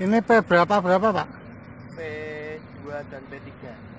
Ini P berapa berapa Pak? P2 dan P3.